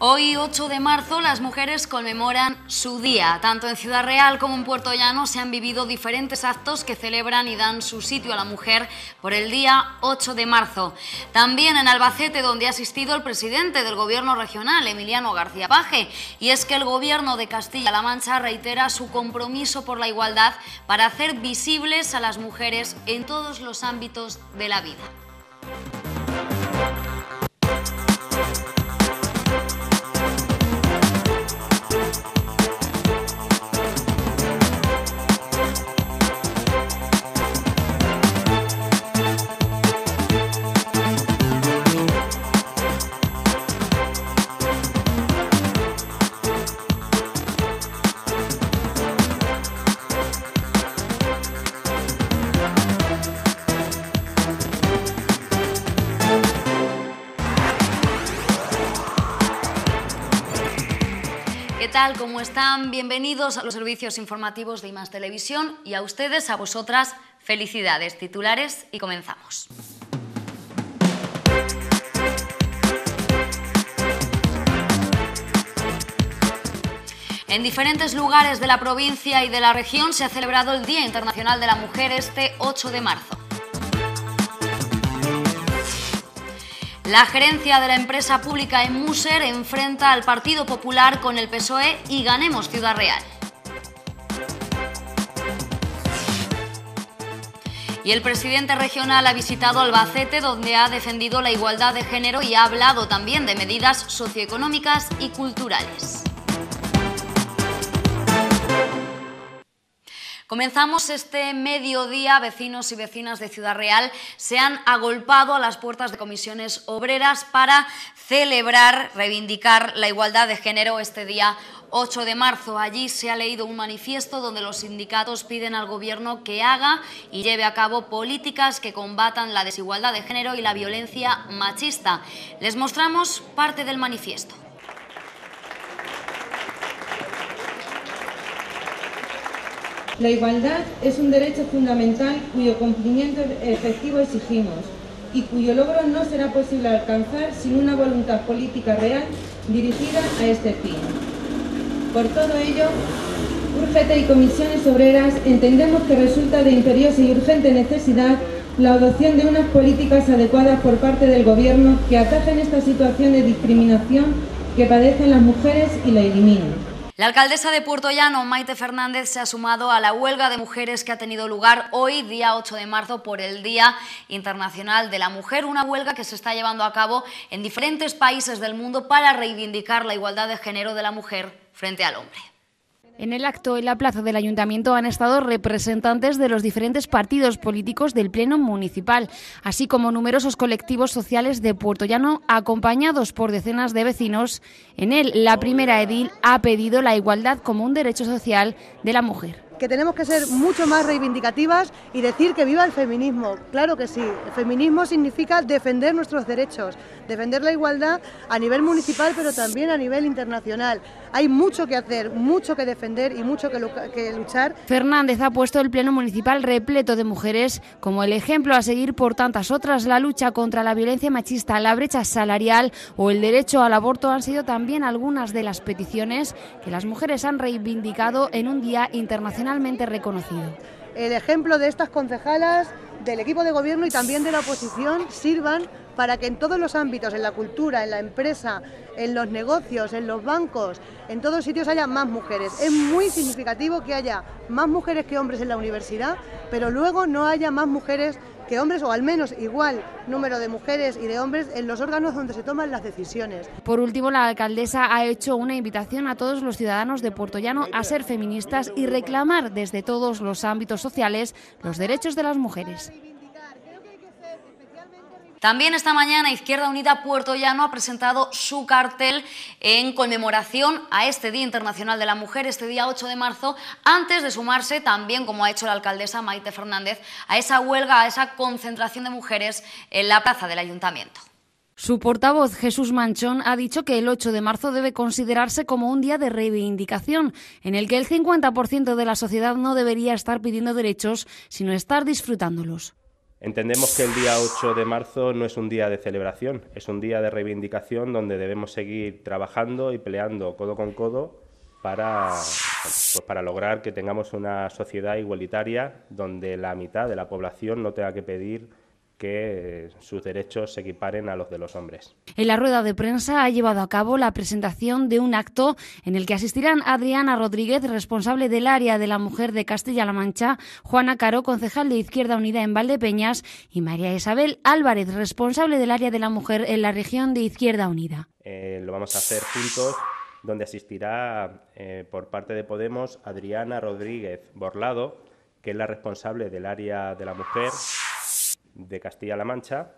Hoy, 8 de marzo, las mujeres conmemoran su día. Tanto en Ciudad Real como en Puerto Llano se han vivido diferentes actos que celebran y dan su sitio a la mujer por el día 8 de marzo. También en Albacete, donde ha asistido el presidente del Gobierno regional, Emiliano García Paje. Y es que el Gobierno de Castilla-La Mancha reitera su compromiso por la igualdad para hacer visibles a las mujeres en todos los ámbitos de la vida. ¿Cómo están? Bienvenidos a los servicios informativos de IMAS Televisión y a ustedes, a vosotras, felicidades, titulares y comenzamos. En diferentes lugares de la provincia y de la región se ha celebrado el Día Internacional de la Mujer este 8 de marzo. La gerencia de la empresa pública en Muser enfrenta al Partido Popular con el PSOE y ganemos Ciudad Real. Y el presidente regional ha visitado Albacete, donde ha defendido la igualdad de género y ha hablado también de medidas socioeconómicas y culturales. Comenzamos este mediodía, vecinos y vecinas de Ciudad Real se han agolpado a las puertas de comisiones obreras para celebrar, reivindicar la igualdad de género este día 8 de marzo. Allí se ha leído un manifiesto donde los sindicatos piden al Gobierno que haga y lleve a cabo políticas que combatan la desigualdad de género y la violencia machista. Les mostramos parte del manifiesto. La igualdad es un derecho fundamental cuyo cumplimiento efectivo exigimos y cuyo logro no será posible alcanzar sin una voluntad política real dirigida a este fin. Por todo ello, URGETE y Comisiones Obreras entendemos que resulta de imperiosa y urgente necesidad la adopción de unas políticas adecuadas por parte del Gobierno que atajen esta situación de discriminación que padecen las mujeres y la eliminen. La alcaldesa de Puerto Llano, Maite Fernández, se ha sumado a la huelga de mujeres que ha tenido lugar hoy, día 8 de marzo, por el Día Internacional de la Mujer, una huelga que se está llevando a cabo en diferentes países del mundo para reivindicar la igualdad de género de la mujer frente al hombre. En el acto en la plaza del ayuntamiento han estado representantes de los diferentes partidos políticos del Pleno Municipal, así como numerosos colectivos sociales de Puerto Llano acompañados por decenas de vecinos. En él, la primera edil ha pedido la igualdad como un derecho social de la mujer que tenemos que ser mucho más reivindicativas y decir que viva el feminismo. Claro que sí, el feminismo significa defender nuestros derechos, defender la igualdad a nivel municipal, pero también a nivel internacional. Hay mucho que hacer, mucho que defender y mucho que, luchar. Fernández ha puesto el Pleno Municipal repleto de mujeres como el ejemplo a seguir por tantas otras. La lucha contra la violencia machista, la brecha salarial o el derecho al aborto han sido también algunas de las peticiones que las mujeres han reivindicado en un Día Internacional reconocido. El ejemplo de estas concejalas, del equipo de gobierno y también de la oposición sirvan para que en todos los ámbitos, en la cultura, en la empresa, en los negocios, en los bancos, en todos sitios haya más mujeres. Es muy significativo que haya más mujeres que hombres en la universidad, pero luego no haya más mujeres que hombres o al menos igual número de mujeres y de hombres en los órganos donde se toman las decisiones. Por último, la alcaldesa ha hecho una invitación a todos los ciudadanos de Puerto a ser feministas y reclamar desde todos los ámbitos sociales los derechos de las mujeres. También esta mañana Izquierda Unida Puerto Llano ha presentado su cartel en conmemoración a este Día Internacional de la Mujer, este día 8 de marzo, antes de sumarse también, como ha hecho la alcaldesa Maite Fernández, a esa huelga, a esa concentración de mujeres en la plaza del ayuntamiento. Su portavoz, Jesús Manchón, ha dicho que el 8 de marzo debe considerarse como un día de reivindicación, en el que el 50% de la sociedad no debería estar pidiendo derechos, sino estar disfrutándolos. Entendemos que el día 8 de marzo no es un día de celebración, es un día de reivindicación donde debemos seguir trabajando y peleando codo con codo para, pues para lograr que tengamos una sociedad igualitaria donde la mitad de la población no tenga que pedir que eh, sus derechos se equiparen a los de los hombres. En la rueda de prensa ha llevado a cabo la presentación de un acto en el que asistirán Adriana Rodríguez, responsable del área de la mujer de Castilla-La Mancha, Juana Caro, concejal de Izquierda Unida en Valdepeñas, y María Isabel Álvarez, responsable del área de la mujer en la región de Izquierda Unida. Eh, lo vamos a hacer juntos donde asistirá eh, por parte de Podemos Adriana Rodríguez Borlado, que es la responsable del área de la mujer, de Castilla-La Mancha.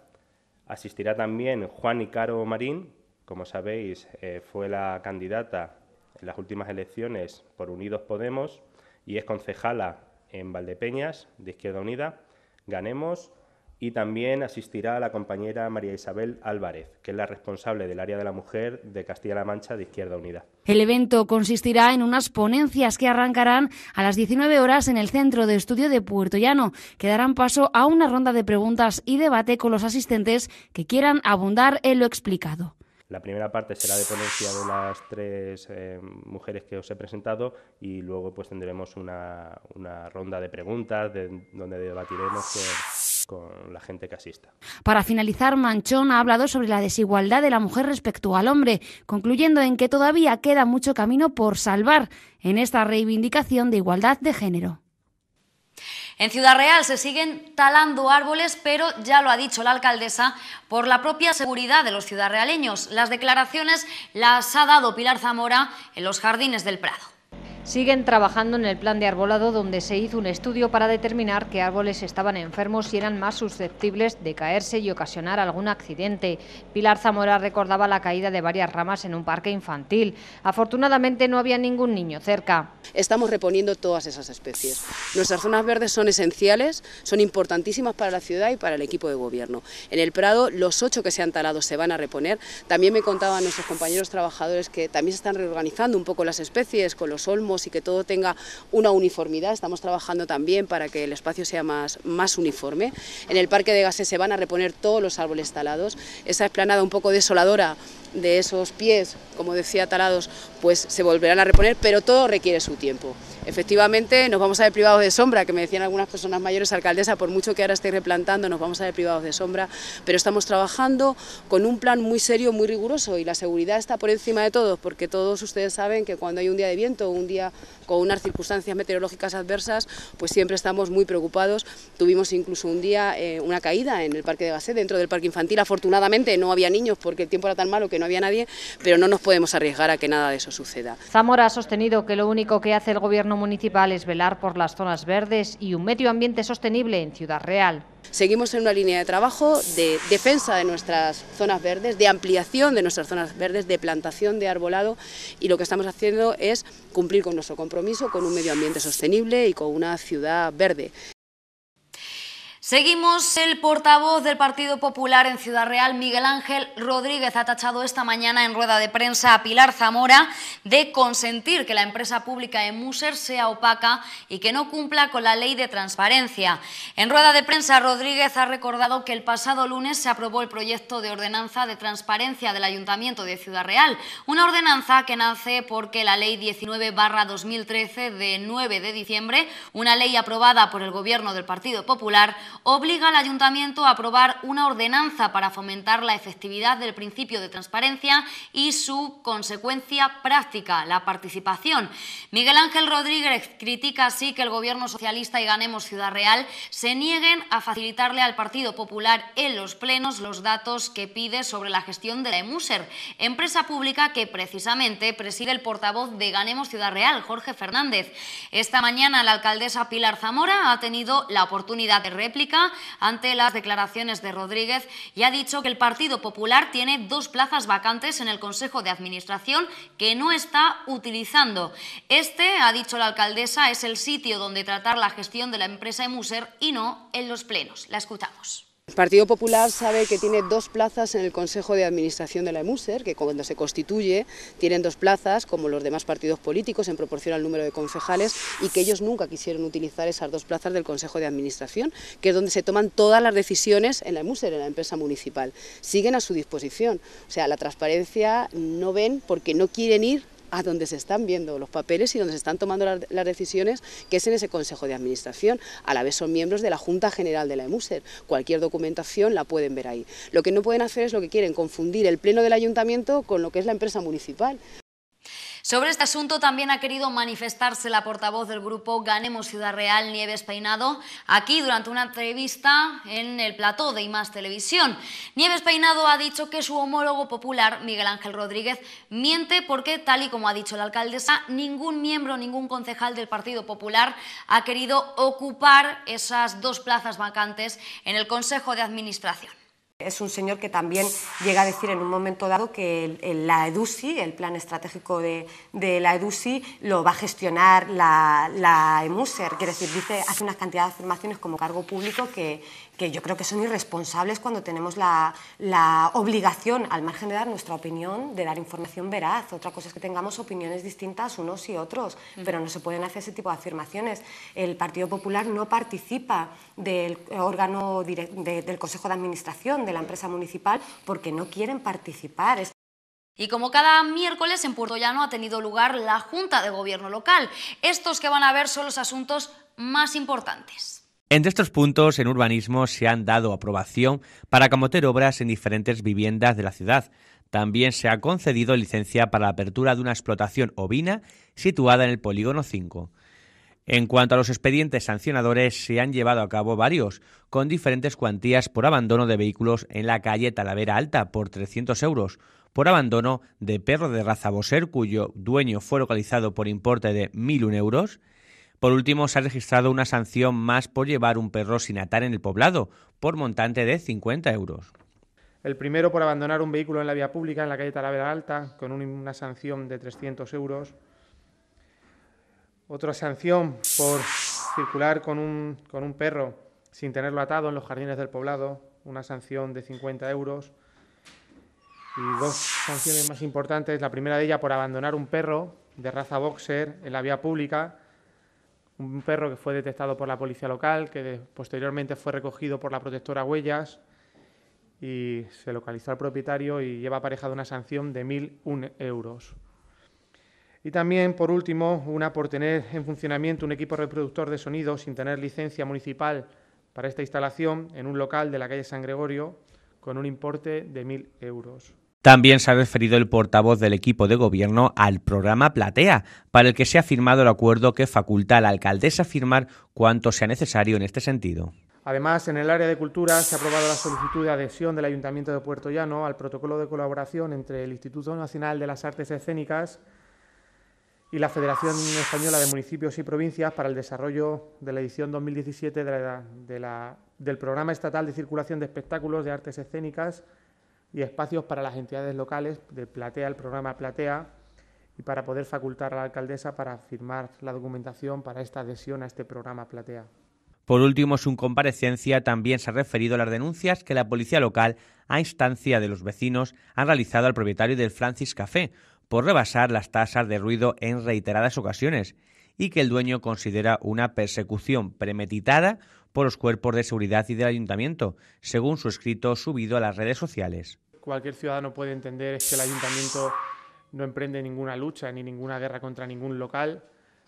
Asistirá también Juan Icaro Marín, como sabéis, eh, fue la candidata en las últimas elecciones por Unidos Podemos y es concejala en Valdepeñas de Izquierda Unida. Ganemos y también asistirá la compañera María Isabel Álvarez, que es la responsable del área de la mujer de Castilla-La Mancha de Izquierda Unida. El evento consistirá en unas ponencias que arrancarán a las 19 horas en el Centro de Estudio de Puerto Llano, que darán paso a una ronda de preguntas y debate con los asistentes que quieran abundar en lo explicado. La primera parte será de ponencia de las tres eh, mujeres que os he presentado y luego pues tendremos una, ronda de preguntas donde debatiremos... Eh, con la gente casista. Para finalizar, Manchón ha hablado sobre la desigualdad de la mujer respecto al hombre, concluyendo en que todavía queda mucho camino por salvar en esta reivindicación de igualdad de género. En Ciudad Real se siguen talando árboles, pero ya lo ha dicho la alcaldesa, por la propia seguridad de los ciudadrealeños. Las declaraciones las ha dado Pilar Zamora en los jardines del Prado. Siguen trabajando en el plan de arbolado donde se hizo un estudio para determinar qué árboles estaban enfermos y eran más susceptibles de caerse y ocasionar algún accidente. Pilar Zamora recordaba la caída de varias ramas en un parque infantil. Afortunadamente no había ningún niño cerca. Estamos reponiendo todas esas especies. Nuestras zonas verdes son esenciales, son importantísimas para la ciudad y para el equipo de gobierno. En el Prado los ocho que se han talado se van a reponer. También me contaban nuestros compañeros trabajadores que también se están reorganizando un poco las especies con los olmos y que todo tenga una uniformidad. Estamos trabajando también para que el espacio sea más, más uniforme. En el Parque de Gases se van a reponer todos los árboles talados. Esa explanada un poco desoladora de esos pies, como decía Talados, pues se volverán a reponer, pero todo requiere su tiempo. Efectivamente, nos vamos a ver privados de sombra, que me decían algunas personas mayores, alcaldesa, por mucho que ahora esté replantando, nos vamos a ver privados de sombra, pero estamos trabajando con un plan muy serio, muy riguroso, y la seguridad está por encima de todos, porque todos ustedes saben que cuando hay un día de viento o un día con unas circunstancias meteorológicas adversas, pues siempre estamos muy preocupados. Tuvimos incluso un día eh, una caída en el parque de Gasset... dentro del parque infantil. Afortunadamente no había niños porque el tiempo era tan malo que no había nadie, pero no nos podemos arriesgar a que nada de eso suceda. Zamora ha sostenido que lo único que hace el gobierno municipal es velar por las zonas verdes y un medio ambiente sostenible en Ciudad Real. Seguimos en una línea de trabajo de defensa de nuestras zonas verdes, de ampliación de nuestras zonas verdes, de plantación de arbolado y lo que estamos haciendo es cumplir con nuestro compromiso con un medio ambiente sostenible y con una ciudad verde. Seguimos. El portavoz del Partido Popular en Ciudad Real, Miguel Ángel Rodríguez, ha tachado esta mañana en rueda de prensa a Pilar Zamora de consentir que la empresa pública Emuser sea opaca y que no cumpla con la ley de transparencia. En rueda de prensa, Rodríguez ha recordado que el pasado lunes se aprobó el proyecto de ordenanza de transparencia del Ayuntamiento de Ciudad Real, una ordenanza que nace porque la ley 19-2013 de 9 de diciembre, una ley aprobada por el Gobierno del Partido Popular, obliga al ayuntamiento a aprobar una ordenanza para fomentar la efectividad del principio de transparencia y su consecuencia práctica, la participación. Miguel Ángel Rodríguez critica así que el gobierno socialista y Ganemos Ciudad Real se nieguen a facilitarle al Partido Popular en los plenos los datos que pide sobre la gestión de la EMUSER, empresa pública que precisamente preside el portavoz de Ganemos Ciudad Real, Jorge Fernández. Esta mañana la alcaldesa Pilar Zamora ha tenido la oportunidad de réplica ante las declaraciones de Rodríguez y ha dicho que el Partido Popular tiene dos plazas vacantes en el Consejo de Administración que no está utilizando. Este, ha dicho la alcaldesa, es el sitio donde tratar la gestión de la empresa Emuser y no en los plenos. La escuchamos. El Partido Popular sabe que tiene dos plazas en el Consejo de Administración de la EMUSER, que cuando se constituye tienen dos plazas, como los demás partidos políticos, en proporción al número de concejales, y que ellos nunca quisieron utilizar esas dos plazas del Consejo de Administración, que es donde se toman todas las decisiones en la EMUSER, en la empresa municipal. Siguen a su disposición. O sea, la transparencia no ven porque no quieren ir a donde se están viendo los papeles y donde se están tomando las, decisiones, que es en ese Consejo de Administración. A la vez son miembros de la Junta General de la EMUSER. Cualquier documentación la pueden ver ahí. Lo que no pueden hacer es lo que quieren, confundir el pleno del ayuntamiento con lo que es la empresa municipal. Sobre este asunto también ha querido manifestarse la portavoz del grupo Ganemos Ciudad Real, Nieves Peinado, aquí durante una entrevista en el plató de IMAS Televisión. Nieves Peinado ha dicho que su homólogo popular, Miguel Ángel Rodríguez, miente porque, tal y como ha dicho la alcaldesa, ningún miembro, ningún concejal del Partido Popular ha querido ocupar esas dos plazas vacantes en el Consejo de Administración. Es un señor que también llega a decir en un momento dado que la EDUSI, el plan estratégico de, la EDUSI, lo va a gestionar la, EMUSER. Quiere decir, dice, hace unas cantidades de afirmaciones como cargo público que, que yo creo que son irresponsables cuando tenemos la, obligación, al margen de dar nuestra opinión, de dar información veraz. Otra cosa es que tengamos opiniones distintas unos y otros, mm. pero no se pueden hacer ese tipo de afirmaciones. El Partido Popular no participa del órgano del Consejo de Administración de la empresa municipal porque no quieren participar. y como cada miércoles en Puerto Llano ha tenido lugar la Junta de Gobierno Local, estos que van a ver son los asuntos más importantes. Entre estos puntos, en urbanismo se han dado aprobación para acometer obras en diferentes viviendas de la ciudad. También se ha concedido licencia para la apertura de una explotación ovina situada en el polígono 5. En cuanto a los expedientes sancionadores, se han llevado a cabo varios, con diferentes cuantías por abandono de vehículos en la calle Talavera Alta por 300 euros, por abandono de perro de raza Boser, cuyo dueño fue localizado por importe de 1.001 euros, por último, se ha registrado una sanción más por llevar un perro sin atar en el poblado, por montante de 50 euros. El primero por abandonar un vehículo en la vía pública en la calle Talavera Alta, con una sanción de 300 euros. Otra sanción por circular con un, con un perro sin tenerlo atado en los jardines del poblado, una sanción de 50 euros. Y dos sanciones más importantes, la primera de ellas por abandonar un perro de raza boxer en la vía pública, un perro que fue detectado por la policía local, que posteriormente fue recogido por la protectora Huellas y se localizó al propietario y lleva aparejada una sanción de 1.001 euros. Y también, por último, una por tener en funcionamiento un equipo reproductor de sonido sin tener licencia municipal para esta instalación en un local de la calle San Gregorio con un importe de 1.000 euros. También se ha referido el portavoz del equipo de gobierno al programa Platea, para el que se ha firmado el acuerdo que faculta a la alcaldesa firmar cuanto sea necesario en este sentido. Además, en el área de cultura se ha aprobado la solicitud de adhesión del Ayuntamiento de Puerto Llano al protocolo de colaboración entre el Instituto Nacional de las Artes Escénicas y la Federación Española de Municipios y Provincias para el desarrollo de la edición 2017 del Programa Estatal de Circulación de Espectáculos de Artes Escénicas y espacios para las entidades locales de Platea, el programa Platea, y para poder facultar a la alcaldesa para firmar la documentación para esta adhesión a este programa Platea. Por último, su comparecencia también se ha referido a las denuncias que la policía local, a instancia de los vecinos, han realizado al propietario del Francis Café por rebasar las tasas de ruido en reiteradas ocasiones y que el dueño considera una persecución premeditada por los cuerpos de seguridad y del ayuntamiento, según su escrito subido a las redes sociales. Cualquier ciudadano puede entender que el ayuntamiento no emprende ninguna lucha ni ninguna guerra contra ningún local.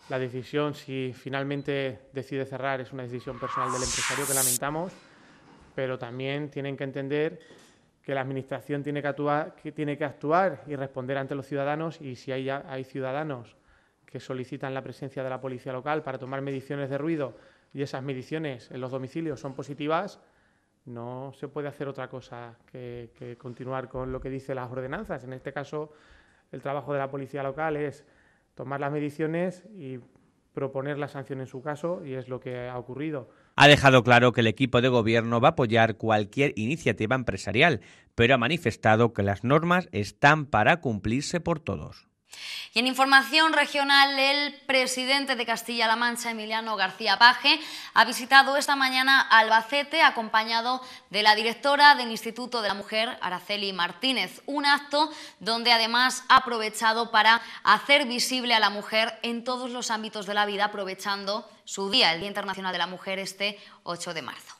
La decisión, si finalmente decide cerrar, es una decisión personal del empresario que lamentamos, pero también tienen que entender que la Administración tiene que actuar, y responder ante los ciudadanos y si hay, hay ciudadanos que solicitan la presencia de la policía local para tomar mediciones de ruido y esas mediciones en los domicilios son positivas, no se puede hacer otra cosa que, continuar con lo que dicen las ordenanzas. En este caso, el trabajo de la policía local es tomar las mediciones y proponer la sanción en su caso y es lo que ha ocurrido. Ha dejado claro que el equipo de gobierno va a apoyar cualquier iniciativa empresarial, pero ha manifestado que las normas están para cumplirse por todos. Y en información regional, el presidente de Castilla-La Mancha, Emiliano García Paje, ha visitado esta mañana Albacete acompañado de la directora del Instituto de la Mujer, Araceli Martínez. Un acto donde además ha aprovechado para hacer visible a la mujer en todos los ámbitos de la vida, aprovechando su día, el Día Internacional de la Mujer, este 8 de marzo.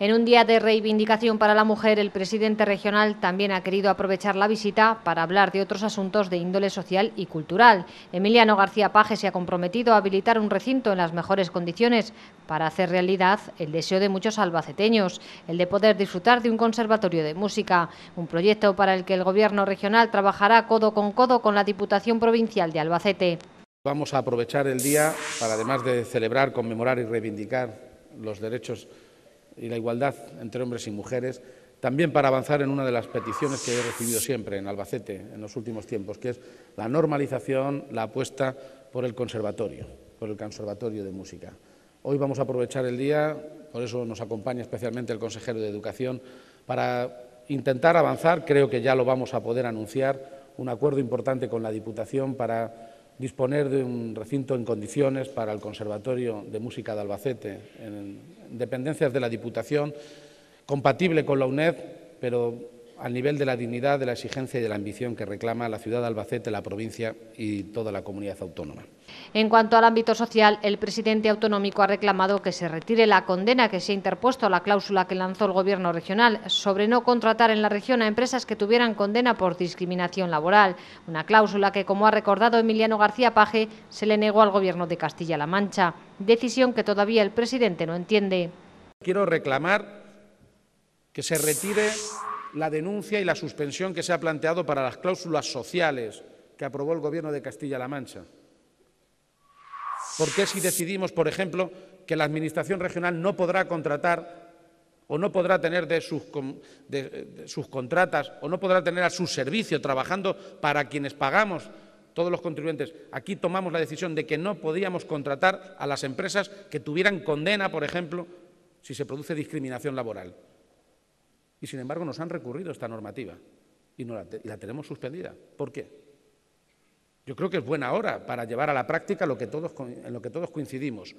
En un día de reivindicación para la mujer, el presidente regional también ha querido aprovechar la visita para hablar de otros asuntos de índole social y cultural. Emiliano García Paje se ha comprometido a habilitar un recinto en las mejores condiciones para hacer realidad el deseo de muchos albaceteños, el de poder disfrutar de un conservatorio de música, un proyecto para el que el Gobierno regional trabajará codo con codo con la Diputación Provincial de Albacete. Vamos a aprovechar el día para, además de celebrar, conmemorar y reivindicar los derechos y la igualdad entre hombres y mujeres, también para avanzar en una de las peticiones que he recibido siempre en Albacete en los últimos tiempos, que es la normalización, la apuesta por el conservatorio, por el conservatorio de música. Hoy vamos a aprovechar el día, por eso nos acompaña especialmente el consejero de Educación, para intentar avanzar, creo que ya lo vamos a poder anunciar, un acuerdo importante con la Diputación para disponer de un recinto en condiciones para el Conservatorio de Música de Albacete, en dependencias de la Diputación, compatible con la UNED, pero al nivel de la dignidad, de la exigencia y de la ambición que reclama la ciudad de Albacete, la provincia y toda la comunidad autónoma. En cuanto al ámbito social, el presidente autonómico ha reclamado que se retire la condena que se ha interpuesto a la cláusula que lanzó el Gobierno regional sobre no contratar en la región a empresas que tuvieran condena por discriminación laboral, una cláusula que, como ha recordado Emiliano García Paje, se le negó al Gobierno de Castilla-La Mancha, decisión que todavía el presidente no entiende. Quiero reclamar que se retire la denuncia y la suspensión que se ha planteado para las cláusulas sociales que aprobó el Gobierno de Castilla-La Mancha. Porque qué si decidimos, por ejemplo, que la Administración regional no podrá contratar o no podrá tener sus contratas o no podrá tener a su servicio trabajando para quienes pagamos todos los contribuyentes. Aquí tomamos la decisión de que no podíamos contratar a las empresas que tuvieran condena, por ejemplo, si se produce discriminación laboral. Y sin embargo nos han recurrido esta normativa y, la, tenemos suspendida. ¿Por qué? Yo creo que es buena hora para llevar a la práctica lo que en lo que todos coincidimos.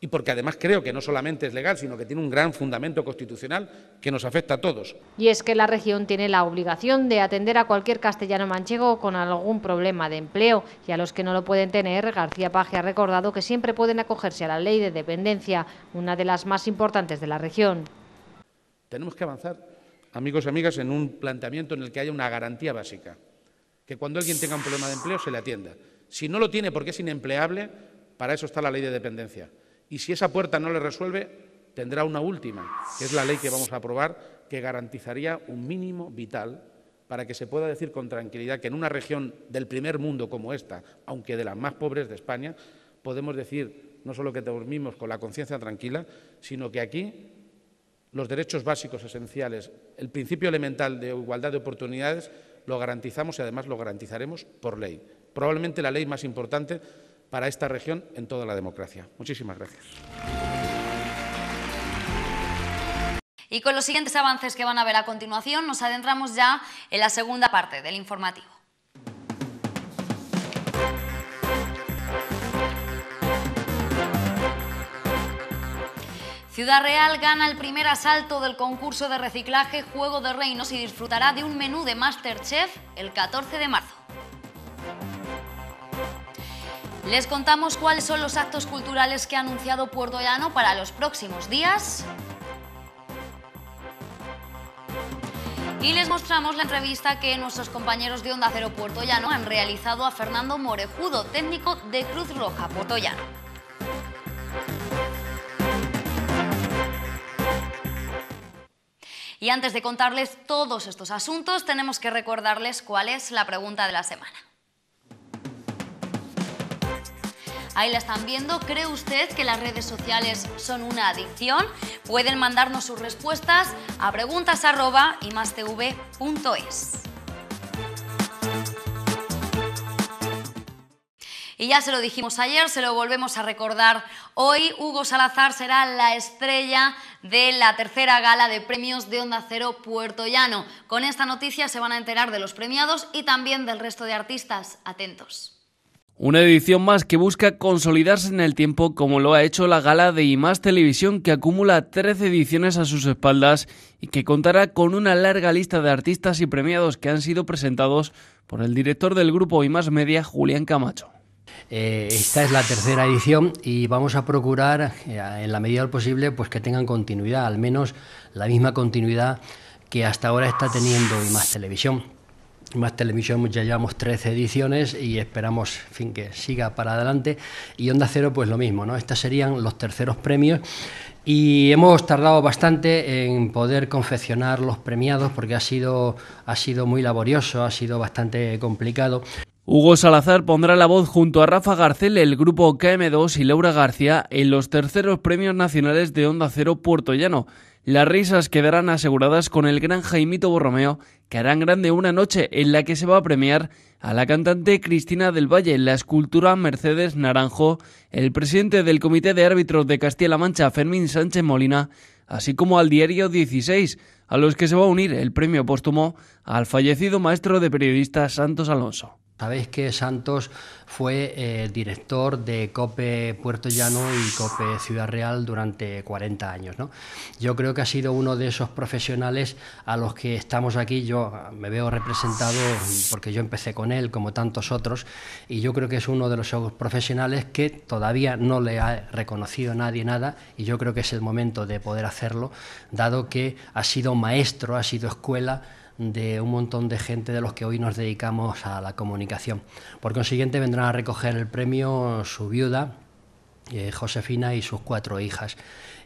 Y porque además creo que no solamente es legal, sino que tiene un gran fundamento constitucional que nos afecta a todos. Y es que la región tiene la obligación de atender a cualquier castellano manchego con algún problema de empleo. Y a los que no lo pueden tener, García Paje ha recordado que siempre pueden acogerse a la ley de dependencia, una de las más importantes de la región. Tenemos que avanzar, amigos y amigas, en un planteamiento en el que haya una garantía básica, que cuando alguien tenga un problema de empleo se le atienda. Si no lo tiene porque es inempleable, para eso está la ley de dependencia. Y si esa puerta no le resuelve, tendrá una última, que es la ley que vamos a aprobar, que garantizaría un mínimo vital para que se pueda decir con tranquilidad que en una región del primer mundo como esta, aunque de las más pobres de España, podemos decir no solo que dormimos con la conciencia tranquila, sino que aquí los derechos básicos esenciales, el principio elemental de igualdad de oportunidades, lo garantizamos y además lo garantizaremos por ley. Probablemente la ley más importante para esta región en toda la democracia. Muchísimas gracias. Y con los siguientes avances que van a ver a continuación, nos adentramos ya en la segunda parte del informativo. Ciudad Real gana el primer asalto del concurso de reciclaje Juego de Reinos y disfrutará de un menú de Masterchef el 14 de marzo. Les contamos cuáles son los actos culturales que ha anunciado Puerto Llano para los próximos días. Y les mostramos la entrevista que nuestros compañeros de Onda Cero Puerto Llano han realizado a Fernando Morejudo, técnico de Cruz Roja Puerto Llano. Y antes de contarles todos estos asuntos, tenemos que recordarles cuál es la pregunta de la semana. Ahí la están viendo. ¿Cree usted que las redes sociales son una adicción? Pueden mandarnos sus respuestas a preguntas.imastv.es. Y ya se lo dijimos ayer, se lo volvemos a recordar hoy. Hugo Salazar será la estrella de la tercera gala de premios de Onda Cero Puerto Llano. Con esta noticia se van a enterar de los premiados y también del resto de artistas. Atentos. Una edición más que busca consolidarse en el tiempo como lo ha hecho la gala de IMAS Televisión que acumula 13 ediciones a sus espaldas y que contará con una larga lista de artistas y premiados que han sido presentados por el director del grupo IMAS Media, Julián Camacho. Eh, esta es la tercera edición y vamos a procurar, eh, en la medida del posible, pues que tengan continuidad, al menos la misma continuidad que hasta ahora está teniendo y más televisión. Más Televisión ya llevamos 13 ediciones y esperamos fin, que siga para adelante. Y Onda Cero, pues lo mismo, ¿no? Estos serían los terceros premios. Y hemos tardado bastante en poder confeccionar los premiados porque ha sido, ha sido muy laborioso, ha sido bastante complicado. Hugo Salazar pondrá la voz junto a Rafa Garcel, el grupo KM2 y Laura García en los terceros premios nacionales de Onda Cero Puerto Llano. Las risas quedarán aseguradas con el gran Jaimito Borromeo, que harán grande una noche en la que se va a premiar a la cantante Cristina del Valle, la escultura Mercedes Naranjo, el presidente del Comité de Árbitros de Castilla-La Mancha, Fermín Sánchez Molina, así como al diario 16, a los que se va a unir el premio póstumo al fallecido maestro de periodistas Santos Alonso. Sabéis que Santos fue eh, director de COPE Puerto Llano y COPE Ciudad Real durante 40 años. Yo creo que ha sido uno de esos profesionales a los que estamos aquí. Yo me veo representado porque yo empecé con él, como tantos otros, y yo creo que es uno de los profesionales que todavía no le ha reconocido nadie nada, y yo creo que es el momento de poder hacerlo, dado que ha sido maestro, ha sido escuela de un montón de gente de los que hoy nos dedicamos a la comunicación. Por consiguiente, vendrán a recoger el premio su viuda, eh, Josefina, y sus cuatro hijas.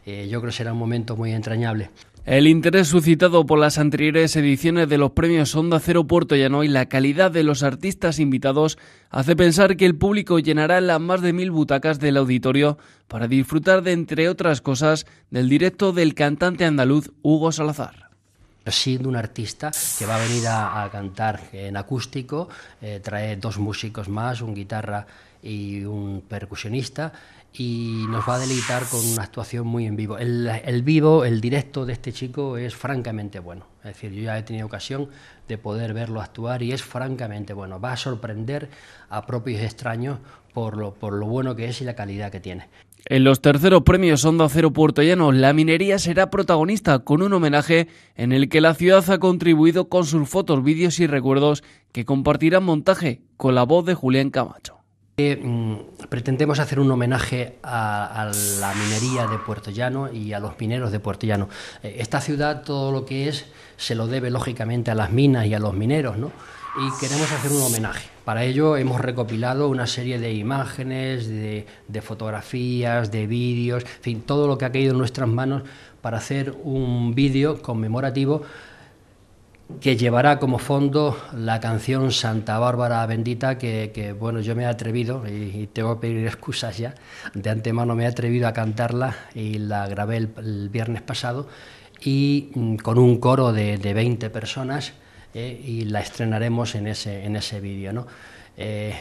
Eh, yo creo que será un momento muy entrañable. El interés suscitado por las anteriores ediciones de los premios Onda Cero Puerto Llano y la calidad de los artistas invitados hace pensar que el público llenará las más de mil butacas del auditorio para disfrutar de, entre otras cosas, del directo del cantante andaluz Hugo Salazar siendo un artista que va a venir a, cantar en acústico, eh, trae dos músicos más, un guitarra y un percusionista, y nos va a deleitar con una actuación muy en vivo. El, vivo, el directo de este chico es francamente bueno. Es decir, yo ya he tenido ocasión de poder verlo actuar y es francamente bueno. Va a sorprender a propios extraños por lo bueno que es y la calidad que tiene. En los terceros premios Onda Acero Puerto Llano, la minería será protagonista con un homenaje en el que la ciudad ha contribuido con sus fotos, vídeos y recuerdos que compartirán montaje con la voz de Julián Camacho. Eh, mm, pretendemos hacer un homenaje a, a, la minería de Puerto Llano y a los mineros de Puerto Llano. Eh, esta ciudad, todo lo que es, se lo debe lógicamente a las minas y a los mineros, ¿no? y queremos hacer un homenaje. Para ello hemos recopilado una serie de imágenes, de, fotografías, de vídeos, en fin, todo lo que ha caído en nuestras manos para hacer un vídeo conmemorativo que llevará como fondo la canción Santa Bárbara Bendita, que, bueno, yo me he atrevido, y, te tengo que pedir excusas ya, de antemano me he atrevido a cantarla y la grabé el, viernes pasado, y mm, con un coro de, de 20 personas, eh, y la estrenaremos en ese, en vídeo. ¿no? Eh,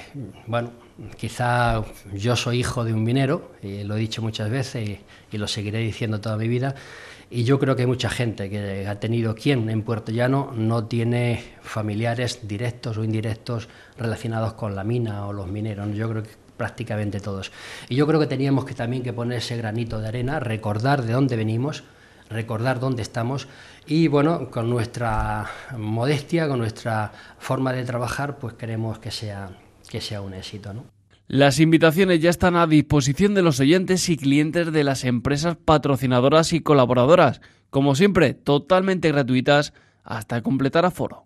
bueno, quizá yo soy hijo de un minero, lo he dicho muchas veces y, lo seguiré diciendo toda mi vida, y yo creo que hay mucha gente que ha tenido quien en Puerto Llano no tiene familiares directos o indirectos relacionados con la mina o los mineros. Yo creo que prácticamente todos. Y yo creo que teníamos que también que poner ese granito de arena, recordar de dónde venimos, recordar dónde estamos y bueno, con nuestra modestia, con nuestra forma de trabajar, pues queremos que sea, que sea un éxito. ¿no? Las invitaciones ya están a disposición de los oyentes y clientes de las empresas patrocinadoras y colaboradoras, como siempre, totalmente gratuitas hasta completar aforo.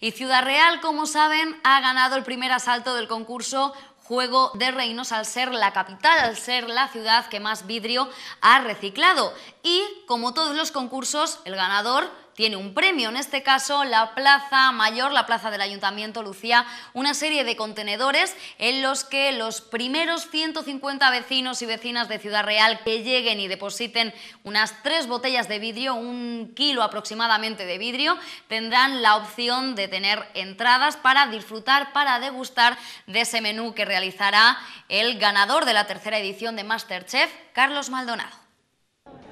Y Ciudad Real, como saben, ha ganado el primer asalto del concurso Juego de Reinos al ser la capital, al ser la ciudad que más vidrio ha reciclado. Y como todos los concursos, el ganador tiene un premio, en este caso la Plaza Mayor, la Plaza del Ayuntamiento lucía una serie de contenedores en los que los primeros 150 vecinos y vecinas de Ciudad Real que lleguen y depositen unas tres botellas de vidrio, un kilo aproximadamente de vidrio, tendrán la opción de tener entradas para disfrutar, para degustar de ese menú que realizará el ganador de la tercera edición de Masterchef, Carlos Maldonado.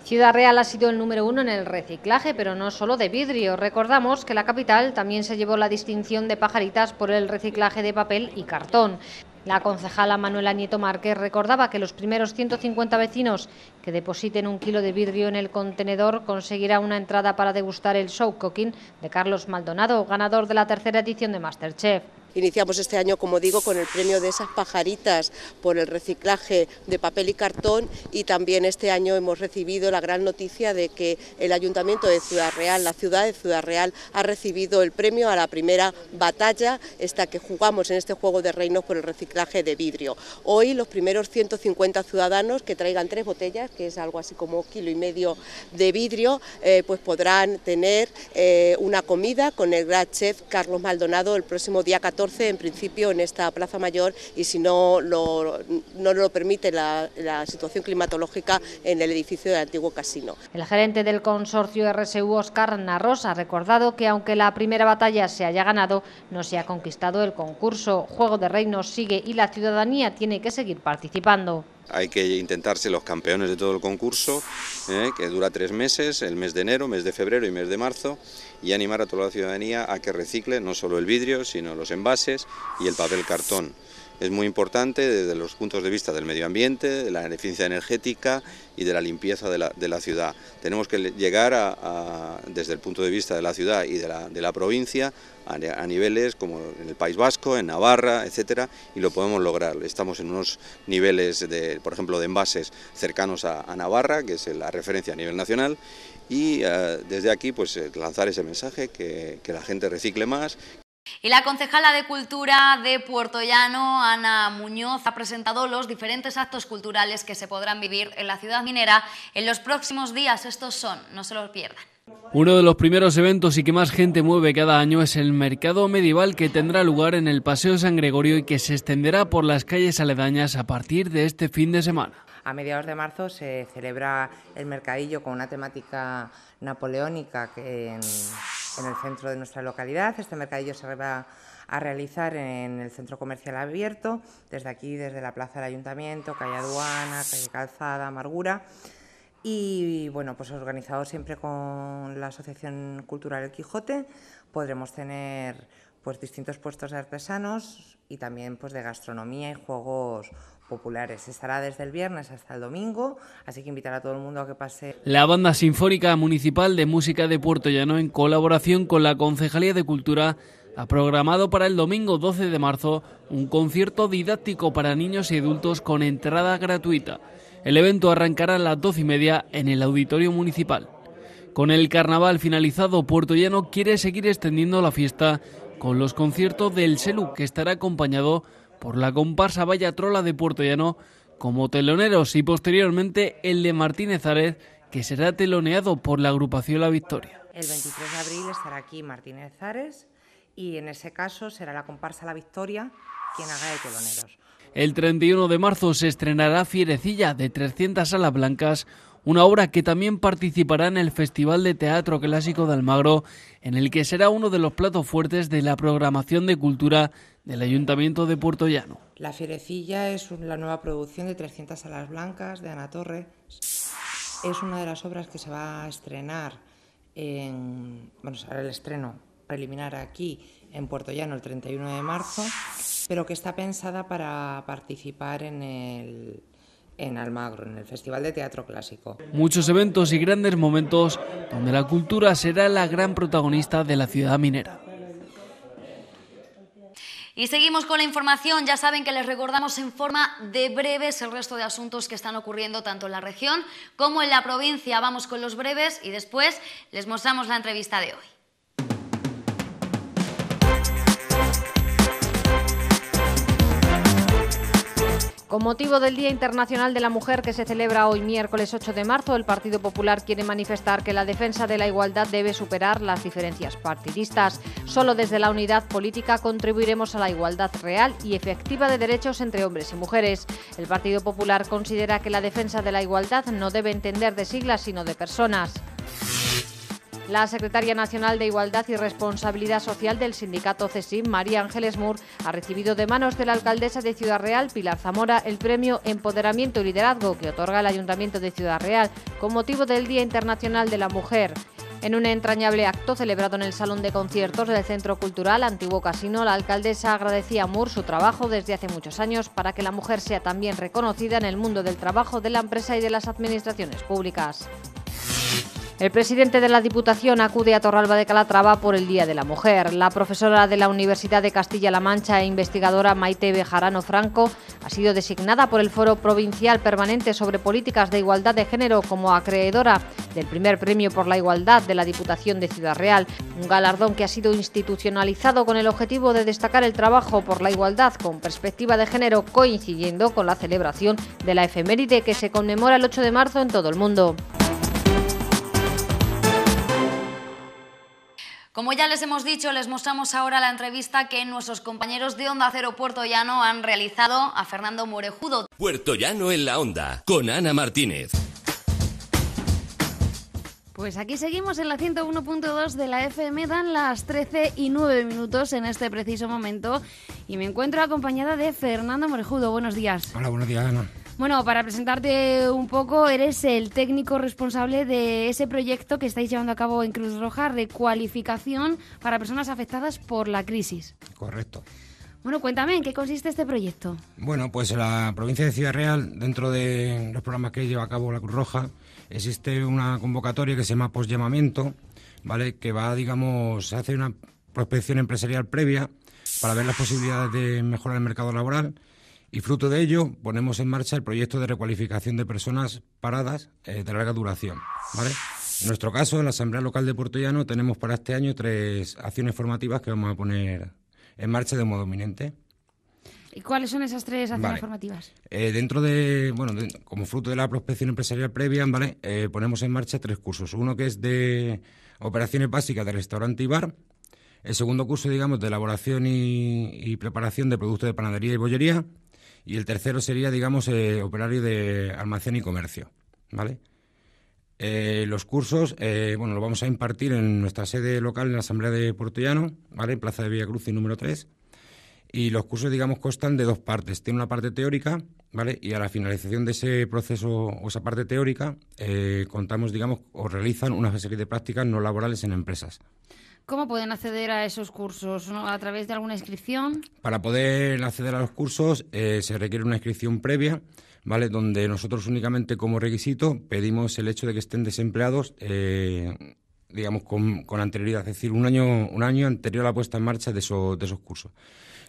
Ciudad Real ha sido el número uno en el reciclaje, pero no solo de vidrio. Recordamos que la capital también se llevó la distinción de pajaritas por el reciclaje de papel y cartón. La concejala Manuela Nieto Márquez recordaba que los primeros 150 vecinos que depositen un kilo de vidrio en el contenedor conseguirán una entrada para degustar el show cooking de Carlos Maldonado, ganador de la tercera edición de Masterchef. Iniciamos este año, como digo, con el premio de esas pajaritas por el reciclaje de papel y cartón y también este año hemos recibido la gran noticia de que el Ayuntamiento de Ciudad Real, la ciudad de Ciudad Real, ha recibido el premio a la primera batalla, esta que jugamos en este juego de reinos por el reciclaje de vidrio. Hoy los primeros 150 ciudadanos que traigan tres botellas, que es algo así como kilo y medio de vidrio, eh, pues podrán tener eh, una comida con el gran chef Carlos Maldonado el próximo día 14 en principio, en esta Plaza Mayor y si no lo, no lo permite la, la situación climatológica en el edificio del antiguo casino. El gerente del consorcio RSU, Oscar Narros, ha recordado que aunque la primera batalla se haya ganado, no se ha conquistado el concurso. Juego de Reinos sigue y la ciudadanía tiene que seguir participando hay que intentarse los campeones de todo el concurso, eh, que dura tres meses, el mes de enero, mes de febrero y mes de marzo, y animar a toda la ciudadanía a que recicle no solo el vidrio, sino los envases y el papel cartón es muy importante desde los puntos de vista del medio ambiente, de la eficiencia energética y de la limpieza de la, ciudad. Tenemos que llegar a, desde el punto de vista de la ciudad y de la, provincia a, niveles como en el País Vasco, en Navarra, etcétera, y lo podemos lograr. Estamos en unos niveles, de, por ejemplo, de envases cercanos a, Navarra, que es la referencia a nivel nacional, y eh, desde aquí pues eh, lanzar ese mensaje que, que la gente recicle más, y la concejala de Cultura de Puerto Llano, Ana Muñoz, ha presentado los diferentes actos culturales que se podrán vivir en la ciudad minera en los próximos días. Estos son, no se los pierdan. Uno de los primeros eventos y que más gente mueve cada año es el mercado medieval que tendrá lugar en el Paseo San Gregorio y que se extenderá por las calles aledañas a partir de este fin de semana. A mediados de marzo se celebra el mercadillo con una temática napoleónica que... En en el centro de nuestra localidad. Este mercadillo se va a realizar en el centro comercial abierto, desde aquí, desde la plaza del ayuntamiento, calle Aduana, calle Calzada, Amargura. Y bueno, pues organizado siempre con la Asociación Cultural El Quijote, podremos tener pues distintos puestos de artesanos y también pues de gastronomía y juegos populares. Estará desde el viernes hasta el domingo, así que invitar a todo el mundo a que pase. La Banda Sinfónica Municipal de Música de Puerto Llano, en colaboración con la Concejalía de Cultura, ha programado para el domingo 12 de marzo un concierto didáctico para niños y adultos con entrada gratuita. El evento arrancará a las 12 y media en el Auditorio Municipal. Con el carnaval finalizado, Puerto Llano quiere seguir extendiendo la fiesta con los conciertos del SELU, que estará acompañado por la comparsa Vaya Trola de Puerto Llano como teloneros y posteriormente el de Martínez Árez, que será teloneado por la agrupación La Victoria. El 23 de abril estará aquí Martínez Árez y en ese caso será la comparsa La Victoria quien haga de teloneros. El 31 de marzo se estrenará Fierecilla de 300 alas blancas una obra que también participará en el Festival de Teatro Clásico de Almagro, en el que será uno de los platos fuertes de la programación de cultura del Ayuntamiento de Puerto Llano. La Fierecilla es la nueva producción de 300 Salas blancas de Ana Torres. Es una de las obras que se va a estrenar en, bueno, será el estreno preliminar aquí en Puerto Llano el 31 de marzo, pero que está pensada para participar en el en Almagro, en el Festival de Teatro Clásico. Muchos eventos y grandes momentos donde la cultura será la gran protagonista de la ciudad minera. Y seguimos con la información. Ya saben que les recordamos en forma de breves el resto de asuntos que están ocurriendo tanto en la región como en la provincia. Vamos con los breves y después les mostramos la entrevista de hoy. Con motivo del Día Internacional de la Mujer que se celebra hoy miércoles 8 de marzo, el Partido Popular quiere manifestar que la defensa de la igualdad debe superar las diferencias partidistas. Solo desde la unidad política contribuiremos a la igualdad real y efectiva de derechos entre hombres y mujeres. El Partido Popular considera que la defensa de la igualdad no debe entender de siglas sino de personas. La secretaria nacional de Igualdad y Responsabilidad Social del sindicato CESIM, María Ángeles Moore, ha recibido de manos de la alcaldesa de Ciudad Real, Pilar Zamora, el premio Empoderamiento y Liderazgo que otorga el Ayuntamiento de Ciudad Real con motivo del Día Internacional de la Mujer. En un entrañable acto celebrado en el Salón de Conciertos del Centro Cultural Antiguo Casino, la alcaldesa agradecía a Moore su trabajo desde hace muchos años para que la mujer sea también reconocida en el mundo del trabajo de la empresa y de las administraciones públicas. El presidente de la Diputación acude a Torralba de Calatrava por el Día de la Mujer. La profesora de la Universidad de Castilla-La Mancha e investigadora Maite Bejarano Franco ha sido designada por el Foro Provincial Permanente sobre Políticas de Igualdad de Género como acreedora del primer premio por la igualdad de la Diputación de Ciudad Real, un galardón que ha sido institucionalizado con el objetivo de destacar el trabajo por la igualdad con perspectiva de género coincidiendo con la celebración de la efeméride que se conmemora el 8 de marzo en todo el mundo. Como ya les hemos dicho, les mostramos ahora la entrevista que nuestros compañeros de Onda Cero Puerto Llano han realizado a Fernando Morejudo. Puerto Llano en la Onda, con Ana Martínez. Pues aquí seguimos en la 101.2 de la FM, dan las 13 y 9 minutos en este preciso momento y me encuentro acompañada de Fernando Morejudo. Buenos días. Hola, buenos días, Ana. Bueno, para presentarte un poco, eres el técnico responsable de ese proyecto que estáis llevando a cabo en Cruz Roja de cualificación para personas afectadas por la crisis. Correcto. Bueno, cuéntame, ¿en qué consiste este proyecto? Bueno, pues en la provincia de Ciudad Real, dentro de los programas que lleva a cabo la Cruz Roja, existe una convocatoria que se llama Posllamamiento, ¿vale? Que va, digamos, se hace una prospección empresarial previa para ver las posibilidades de mejorar el mercado laboral y fruto de ello, ponemos en marcha el proyecto de recualificación de personas paradas eh, de larga duración. En nuestro caso, en la Asamblea Local de Llano, tenemos para este año tres acciones formativas que vamos a poner en marcha de modo inminente. ¿Y cuáles son esas tres acciones formativas? Eh, dentro de, bueno, como fruto de la prospección empresarial previa, ¿vale? Eh, ponemos en marcha tres cursos. Uno que es de operaciones básicas de restaurante y bar. El segundo curso, digamos, de elaboración y preparación de productos de panadería y bollería y el tercero sería, digamos, eh, operario de almacén y comercio, ¿vale? Eh, los cursos, eh, bueno, los vamos a impartir en nuestra sede local en la Asamblea de Llano, ¿vale? En Plaza de Villa Cruz y número 3. Y los cursos, digamos, constan de dos partes. Tiene una parte teórica, ¿vale? Y a la finalización de ese proceso o esa parte teórica, contamos, digamos, o realizan una serie de prácticas no laborales en empresas. ¿Cómo pueden acceder a esos cursos? ¿A través de alguna inscripción? Para poder acceder a los cursos eh, se requiere una inscripción previa, ¿vale? Donde nosotros únicamente como requisito pedimos el hecho de que estén desempleados. Eh, digamos, con, anterioridad, es decir, un año, un año anterior a la puesta en marcha de, esos cursos.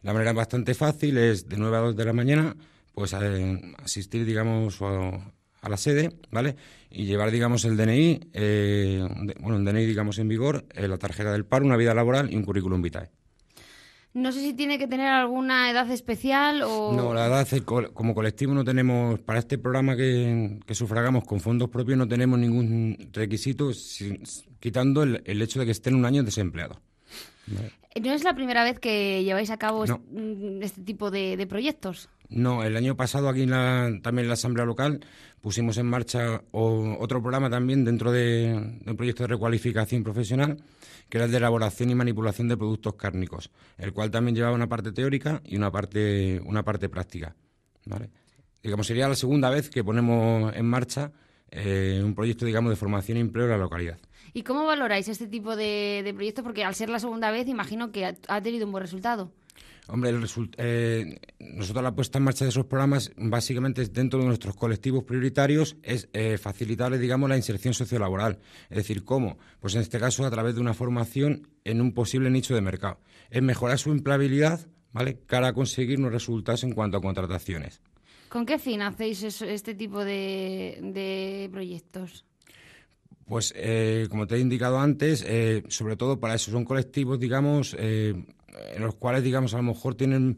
La manera bastante fácil es de 9 a 2 de la mañana, pues eh, asistir, digamos, a, a la sede, ¿vale? Y llevar, digamos, el DNI, eh, bueno, el DNI, digamos, en vigor, eh, la tarjeta del paro, una vida laboral y un currículum vitae. No sé si tiene que tener alguna edad especial o... No, la edad, como colectivo no tenemos, para este programa que, sufragamos con fondos propios no tenemos ningún requisito, quitando el, el, hecho de que estén un año desempleados. No es la primera vez que lleváis a cabo mm, este tipo de, proyectos. No, el año pasado aquí también en la Asamblea Local pusimos en marcha otro programa también dentro de, un proyecto de recualificación profesional, que era el de elaboración y manipulación de productos cárnicos, el cual también llevaba una parte teórica y una parte, una parte práctica. Digamos, sería la segunda vez que ponemos en marcha eh, un proyecto de formación e empleo en la localidad. ¿Y cómo valoráis este tipo de, proyectos? Porque al ser la segunda vez, imagino que ha, tenido un buen resultado. Hombre, eh, nosotros la puesta en marcha de esos programas, básicamente dentro de nuestros colectivos prioritarios, es eh, facilitarles, digamos, la inserción sociolaboral. Es decir, ¿cómo? Pues en este caso a través de una formación en un posible nicho de mercado. Es mejorar su empleabilidad, ¿vale? Para conseguir unos resultados en cuanto a contrataciones. ¿Con qué fin hacéis este tipo de proyectos? Pues eh, como te he indicado antes, eh, sobre todo para eso, son colectivos, digamos, eh, en los cuales, digamos, a lo mejor tienen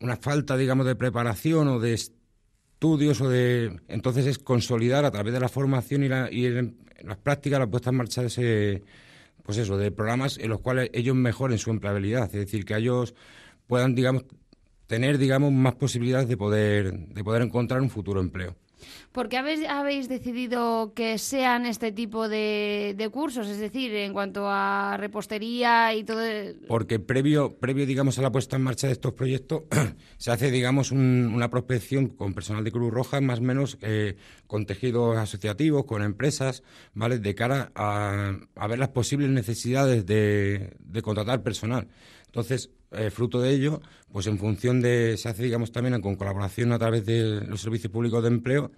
una falta, digamos, de preparación o de estudios o de... Entonces es consolidar a través de la formación y, las prácticas la puesta en marcha de ese... Pues eso, de programas en los cuales ellos mejoren su empleabilidad, es decir, que ellos puedan, digamos, tener, digamos, más posibilidades de poder, de poder encontrar un futuro empleo. ¿Por qué habéis, habéis decidido que sean este tipo de, cursos? Es decir, en cuanto a repostería y todo. Porque previo, previo digamos, a la puesta en marcha de estos proyectos, se hace, digamos, una prospección con personal de Cruz Roja, más o menos eh, con tejidos asociativos, con empresas, ¿vale? De cara a, ver las posibles necesidades de, de contratar personal. Entonces, eh, fruto de ello, pues en función de, se hace, digamos, también con colaboración a través de los servicios públicos de empleo,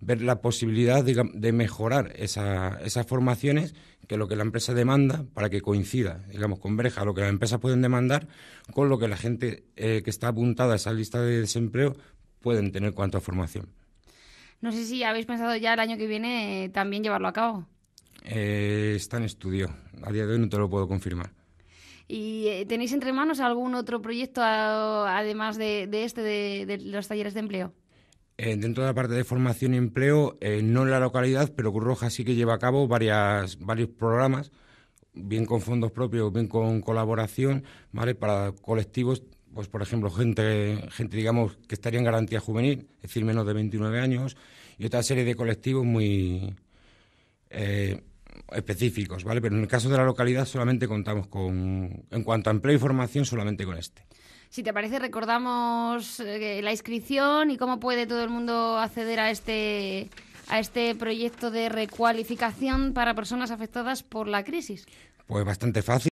ver la posibilidad de, mejorar esas formaciones que lo que la empresa demanda para que coincida, digamos, converja lo que las empresas pueden demandar con lo que la gente eh, que está apuntada a esa lista de desempleo pueden tener cuanto a formación. No sé si habéis pensado ya el año que viene eh, también llevarlo a cabo. está en estudio. A día de hoy no te lo puedo confirmar. ¿Y eh, tenéis entre manos algún otro proyecto además de, este, de, los talleres de empleo? Eh, dentro de la parte de formación y empleo, eh, no en la localidad, pero Curroja sí que lleva a cabo varias, varios programas, bien con fondos propios, bien con colaboración, ¿vale? Para colectivos pues por ejemplo, gente, gente digamos, que estaría en garantía juvenil, es decir, menos de 29 años, y otra serie de colectivos muy eh, específicos, ¿vale? Pero en el caso de la localidad solamente contamos con, en cuanto a empleo y formación, solamente con este. Si te parece, recordamos eh, la inscripción y cómo puede todo el mundo acceder a este, a este proyecto de recualificación para personas afectadas por la crisis. Pues bastante fácil.